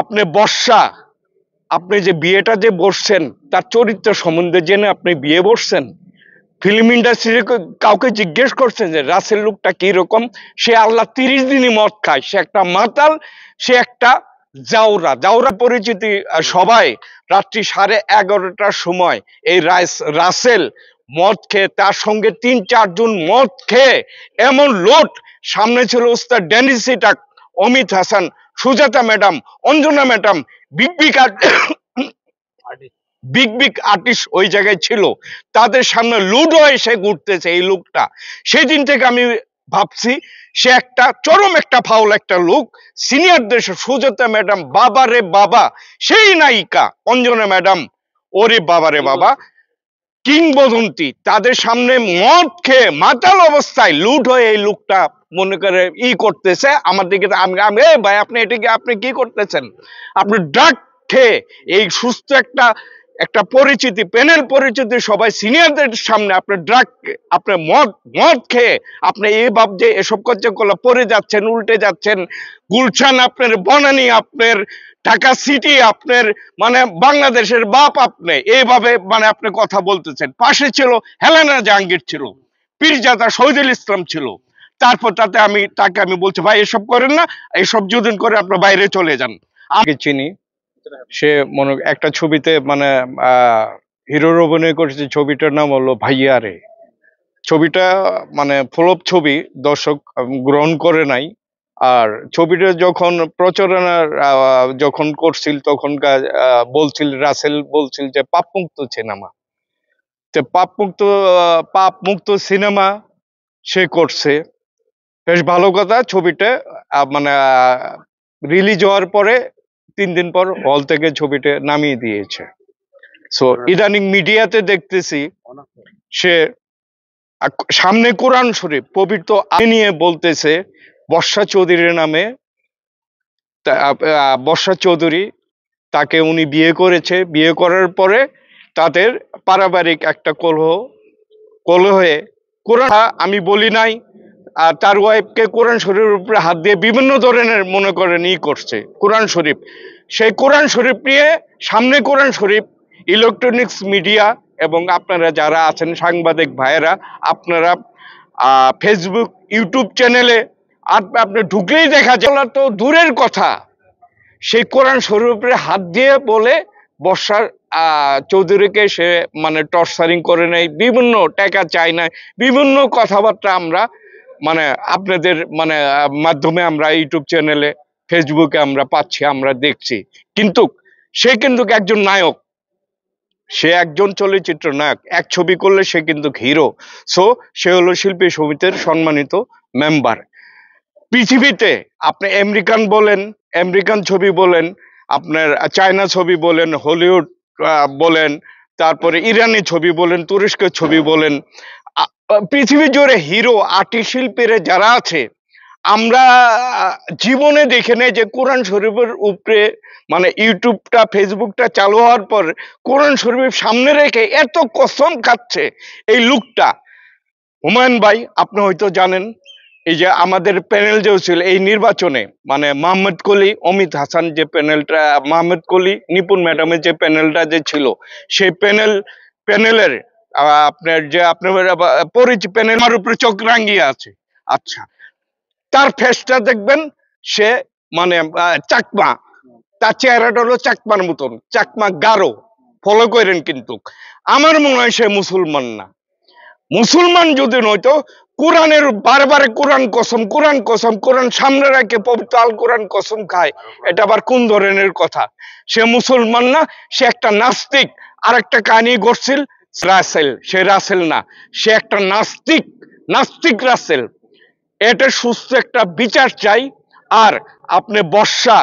আপনি বর্ষা আপনি যে বিয়েটা যে বসছেন তার চরিত্র সম্বন্ধে জেনে আপনি বিয়ে বসছেন ফিল্ম ইন্ডাস্ট্রি কাউকে জিজ্ঞেস করছেন যে রাসেল লোকটা কীরকম সে আল্লাহ তিরিশ দিনই মদ খায় সে একটা মাতাল সে একটা জাউরা জাউরা পরিচিতি সবাই রাত্রি সাড়ে এগারোটার সময় এই রাসেল মদ খেয়ে তার সঙ্গে তিন চারজন মদ খেয়ে এমন লোট সামনে ছিল ওস্তাদ ড্যানিসিটা Amit Hasan Sujata madam Anjana madam big big big big artist ওই জায়গায় ছিল তাদের সামনে লুডো এসে ঘুরতেছে এই লোকটা দিন থেকে আমি ভাবছি সে একটা চরম একটা ফাউল একটা লোক সিনিয়র দেশে সুজাতা ম্যাডাম বাবা রে বাবা সেই নায়িকা অঞ্জনা ম্যাডাম ওরে বাবা রে বাবা কিংবদন্তি তাদের সামনে মদ খেয়ে মাতাল অবস্থায় লুট হয়ে এই লোকটা মনে করে ই করতেছে আমার দিকে আমি ভাই আপনি এটিকে আপনি কি করতেছেন আপনি ড্রাগ খেয়ে এই সুস্থ একটা একটা পরিচিতি প্যানেল পরিচিতি সবাই সিনিয়রদের সামনে আপনি ড্রাগ আপনি মদ মদ খেয়ে আপনি এই ভাব যে এসব কার্যকলাপ পরে যাচ্ছেন উল্টে যাচ্ছেন গুলশান আপনার বনানি আপনার ঢাকা সিটি আপনার মানে বাংলাদেশের বাপ আপনি এইভাবে মানে আপনি কথা বলতেছেন পাশে ছিল হেলেনা জাহাঙ্গীর ছিল পীরজাদা শহীদুল ইসলাম ছিল তারপর তাতে আমি তাকে আমি বলছি ভাই এসব করেন না এসব যদি করে আপনার বাইরে চলে যান আগে চিনি সে মনে একটা ছবিতে মানে হিরোর অভিনয় করেছে ছবিটার নাম হলো ভাইয়ারে ছবিটা মানে ফলপ ছবি দর্শক গ্রহণ করে নাই আর ছবিটা যখন প্রচারণার যখন করছিল তখনকার বলছিল রাসেল বলছিল যে পাপমুক্ত সিনেমা তো পাপমুক্ত পাপমুক্ত সিনেমা সে করছে বেশ ভালো কথা ছবিটা মানে রিলিজ হওয়ার পরে তিন দিন পর হল থেকে ছবিটা নামিয়ে দিয়েছে সো ইদানিং মিডিয়াতে দেখতেছি সে সামনে কোরআন শরীফ পবিত্র নিয়ে বলতেছে বর্ষা চৌধুরীর নামে বর্ষা চৌধুরী তাকে উনি বিয়ে করেছে বিয়ে করার পরে তাদের পারিবারিক একটা কলহ কলহে কোরআন আমি বলি নাই আর তার ওয়াইফকে কোরআন শরীফের উপরে হাত দিয়ে বিভিন্ন ধরনের মনে করেন ই করছে কোরআন শরীফ সেই কোরআন শরীফ নিয়ে সামনে কোরআন শরীফ ইলেকট্রনিক্স মিডিয়া এবং আপনারা যারা আছেন সাংবাদিক ভাইয়েরা আপনারা ফেসবুক ইউটিউব চ্যানেলে আপনি ঢুকলেই দেখা যায় তো দূরের কথা সেই কোরআন শরীফের হাত দিয়ে বলে বর্ষার চৌধুরীকে সে মানে টর্চারিং করে নেয় বিভিন্ন টাকা চায় না বিভিন্ন কথাবার্তা আমরা মানে আপনাদের মানে মাধ্যমে আমরা ইউটিউব চ্যানেলে ফেসবুকে আমরা পাচ্ছি আমরা দেখছি কিন্তু সে কিন্তু একজন নায়ক সে একজন চলচ্চিত্র নায়ক এক ছবি করলে সে কিন্তু হিরো সো সে হলো শিল্পী সমিতির সম্মানিত মেম্বার পৃথিবীতে আপনি আমেরিকান বলেন আমেরিকান ছবি বলেন আপনার চায়না ছবি বলেন হলিউড বলেন তারপরে ইরানি ছবি বলেন তুরস্কের ছবি বলেন পৃথিবী জুড়ে হিরো আটি শিল্পীরা যারা আছে আমরা জীবনে দেখে নেই যে কোরআন শরীফের উপরে মানে ইউটিউবটা ফেসবুকটা চালু হওয়ার পর কোরআন শরীফ সামনে রেখে এত কসম খাচ্ছে এই লুকটা হুমায়ুন ভাই আপনি হয়তো জানেন এই যে আমাদের প্যানেল যে ছিল এই নির্বাচনে মানে মাহমুদ কলি অমিত হাসান যে প্যানেলটা মাহমুদ কলি নিপুন ম্যাডামের যে প্যানেলটা যে ছিল সেই প্যানেল প্যানেলের আপনার যে আপনার পরিচিত প্যানেল উপরে চোখ রাঙিয়ে আছে আচ্ছা তার ফেসটা দেখবেন সে মানে চাকমা তার চেহারাটা হলো চাকমার মতন চাকমা গারো ফলো করেন কিন্তু আমার মনে হয় সে মুসলমান না মুসলমান যদি নয়তো কোরআনের বারবার কোরআন কসম কোরআন কসম কোরআন সামনে রাখে পবিত্র আল কোরআন কসম খায় এটা আবার কোন ধরনের কথা সে মুসলমান না সে একটা নাস্তিক আর একটা কাহিনী ঘটছিল রাসেল সে রাসেল না সে একটা নাস্তিক নাস্তিক রাসেল এটা সুস্থ একটা বিচার চাই আর আপনি বর্ষা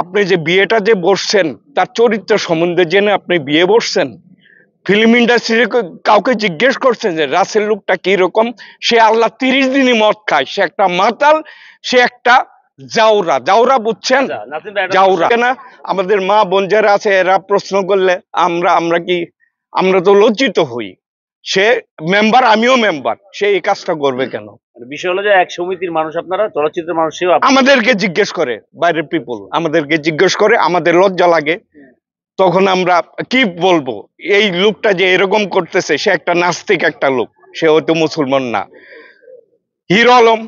আপনি যে বিয়েটা যে বসছেন তার চরিত্র সম্বন্ধে জেনে আপনি বিয়ে বসছেন ফিল্ম ইন্ডাস্ট্রির কাউকে জিজ্ঞেস করছেন যে রাসেল লুকটা কীরকম সে আল্লাহ তিরিশ দিনই মদ খায় সে একটা মাতাল সে একটা জাউরা জাউরা বুঝছেন আচ্ছা, জাউরা কেনা আমাদের মা বোন যারা আছে এরা প্রশ্ন করলে আমরা আমরা কি আমরা তো লজ্জিত হই সে মেম্বার আমিও মেম্বার সে এই কাজটা করবে কেন মানে বিষয় হলো যে এক সমিতির মানুষ আপনারা চলচ্চিত্রের মানুষ আমাদেরকে জিজ্ঞেস করে বাইরের পিপল আমাদেরকে জিজ্ঞেস করে আমাদের লজ্জা লাগে তখন আমরা কি বলবো এই লোকটা যে এরকম করতেছে সে একটা নাস্তিক একটা লোক সে হয়তো মুসলমান না হিরো আলম